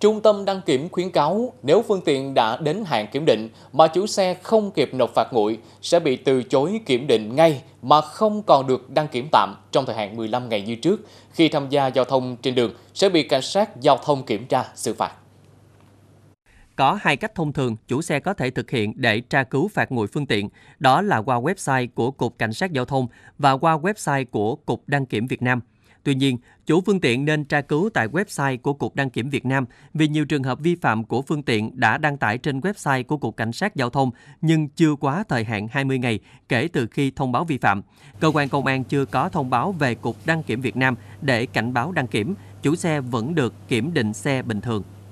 Trung tâm đăng kiểm khuyến cáo nếu phương tiện đã đến hạn kiểm định mà chủ xe không kịp nộp phạt nguội sẽ bị từ chối kiểm định ngay mà không còn được đăng kiểm tạm trong thời hạn 15 ngày như trước. Khi tham gia giao thông trên đường sẽ bị cảnh sát giao thông kiểm tra xử phạt. Có hai cách thông thường chủ xe có thể thực hiện để tra cứu phạt nguội phương tiện, đó là qua website của Cục Cảnh sát Giao thông và qua website của Cục Đăng kiểm Việt Nam. Tuy nhiên, chủ phương tiện nên tra cứu tại website của Cục Đăng kiểm Việt Nam vì nhiều trường hợp vi phạm của phương tiện đã đăng tải trên website của Cục Cảnh sát Giao thông nhưng chưa quá thời hạn 20 ngày kể từ khi thông báo vi phạm. Cơ quan công an chưa có thông báo về Cục Đăng kiểm Việt Nam để cảnh báo đăng kiểm, chủ xe vẫn được kiểm định xe bình thường.